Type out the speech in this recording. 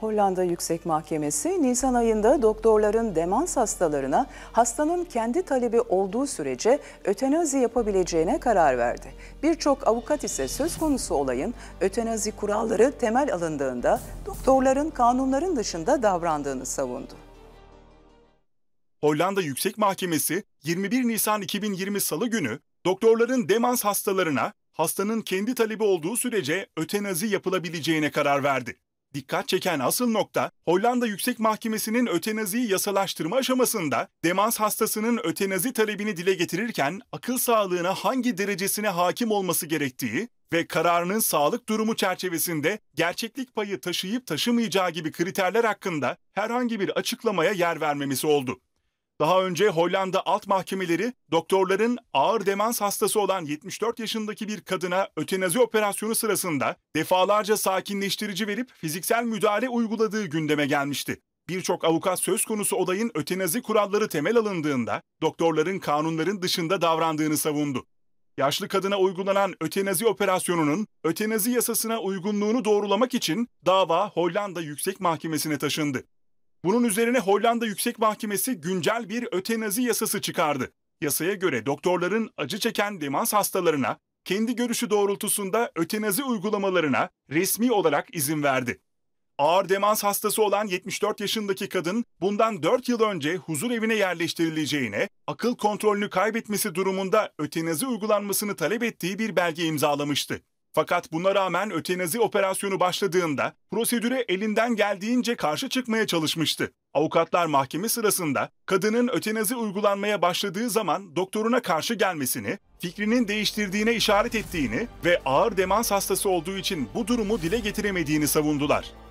Hollanda Yüksek Mahkemesi Nisan ayında doktorların demans hastalarına hastanın kendi talebi olduğu sürece ötenazi yapabileceğine karar verdi. Birçok avukat ise söz konusu olayın ötenazi kuralları temel alındığında doktorların kanunların dışında davrandığını savundu. Hollanda Yüksek Mahkemesi 21 Nisan 2020 Salı günü doktorların demans hastalarına hastanın kendi talebi olduğu sürece ötenazi yapılabileceğine karar verdi. Dikkat çeken asıl nokta Hollanda Yüksek Mahkemesi'nin ötenaziyi yasalaştırma aşamasında demans hastasının ötenazi talebini dile getirirken akıl sağlığına hangi derecesine hakim olması gerektiği ve kararının sağlık durumu çerçevesinde gerçeklik payı taşıyıp taşımayacağı gibi kriterler hakkında herhangi bir açıklamaya yer vermemesi oldu. Daha önce Hollanda alt mahkemeleri doktorların ağır demans hastası olan 74 yaşındaki bir kadına ötenazi operasyonu sırasında defalarca sakinleştirici verip fiziksel müdahale uyguladığı gündeme gelmişti. Birçok avukat söz konusu olayın ötenazi kuralları temel alındığında doktorların kanunların dışında davrandığını savundu. Yaşlı kadına uygulanan ötenazi operasyonunun ötenazi yasasına uygunluğunu doğrulamak için dava Hollanda Yüksek Mahkemesi'ne taşındı. Bunun üzerine Hollanda Yüksek Mahkemesi güncel bir ötenazi yasası çıkardı. Yasaya göre doktorların acı çeken demans hastalarına kendi görüşü doğrultusunda ötenazi uygulamalarına resmi olarak izin verdi. Ağır demans hastası olan 74 yaşındaki kadın bundan 4 yıl önce huzur evine yerleştirileceğine, akıl kontrolünü kaybetmesi durumunda ötenazi uygulanmasını talep ettiği bir belge imzalamıştı. Fakat buna rağmen ötenazi operasyonu başladığında prosedüre elinden geldiğince karşı çıkmaya çalışmıştı. Avukatlar mahkeme sırasında kadının ötenazi uygulanmaya başladığı zaman doktoruna karşı gelmesini, fikrinin değiştirdiğine işaret ettiğini ve ağır demans hastası olduğu için bu durumu dile getiremediğini savundular.